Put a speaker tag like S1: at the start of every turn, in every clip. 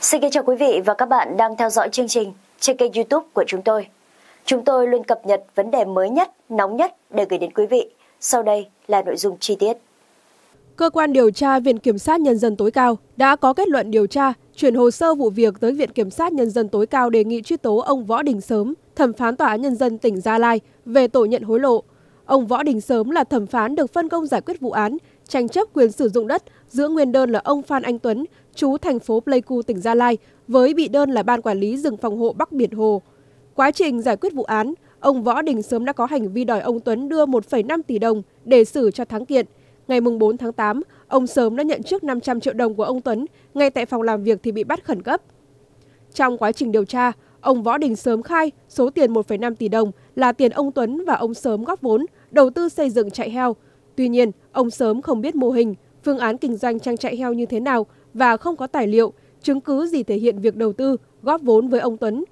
S1: Xin kính chào quý vị và các bạn đang theo dõi chương trình trên kênh youtube của chúng tôi. Chúng tôi luôn cập nhật vấn đề mới nhất, nóng nhất để gửi đến quý vị. Sau đây là nội dung chi tiết. Cơ quan điều
S2: tra Viện Kiểm sát Nhân dân tối cao đã có kết luận điều tra, chuyển hồ sơ vụ việc tới Viện Kiểm sát Nhân dân tối cao đề nghị truy tố ông Võ Đình Sớm, thẩm phán Tòa án Nhân dân tỉnh Gia Lai về tội nhận hối lộ. Ông Võ Đình Sớm là thẩm phán được phân công giải quyết vụ án tranh chấp quyền sử dụng đất giữa nguyên đơn là ông Phan Anh Tuấn, chú thành phố Pleiku, tỉnh Gia Lai, với bị đơn là Ban Quản lý rừng phòng hộ Bắc Biển Hồ. Quá trình giải quyết vụ án, ông Võ Đình sớm đã có hành vi đòi ông Tuấn đưa 1,5 tỷ đồng để xử cho thắng kiện. Ngày 4 tháng 8, ông Sớm đã nhận trước 500 triệu đồng của ông Tuấn, ngay tại phòng làm việc thì bị bắt khẩn cấp. Trong quá trình điều tra, ông Võ Đình Sớm khai số tiền 1,5 tỷ đồng là tiền ông Tuấn và ông Sớm góp vốn đầu tư xây dựng chạy heo, Tuy nhiên, ông sớm không biết mô hình, phương án kinh doanh trang trại heo như thế nào và không có tài liệu, chứng cứ gì thể hiện việc đầu tư, góp vốn với ông Tuấn.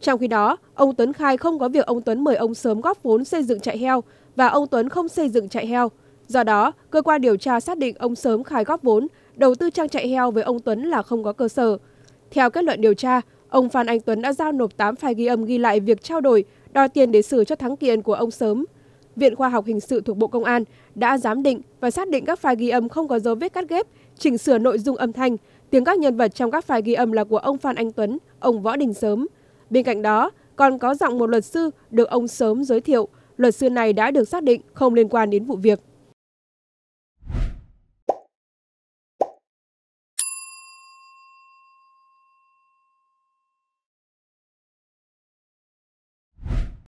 S2: Trong khi đó, ông Tuấn khai không có việc ông Tuấn mời ông sớm góp vốn xây dựng trại heo và ông Tuấn không xây dựng trại heo. Do đó, cơ quan điều tra xác định ông sớm khai góp vốn, đầu tư trang trại heo với ông Tuấn là không có cơ sở. Theo kết luận điều tra, ông Phan Anh Tuấn đã giao nộp 8 file ghi âm ghi lại việc trao đổi, đòi tiền để xử cho thắng kiện của ông sớm. Viện Khoa học Hình sự thuộc Bộ Công an đã giám định và xác định các file ghi âm không có dấu vết cắt ghép, chỉnh sửa nội dung âm thanh, tiếng các nhân vật trong các file ghi âm là của ông Phan Anh Tuấn, ông Võ Đình Sớm. Bên cạnh đó, còn có giọng một luật sư được ông Sớm giới thiệu, luật sư này đã được xác định không liên quan đến vụ việc.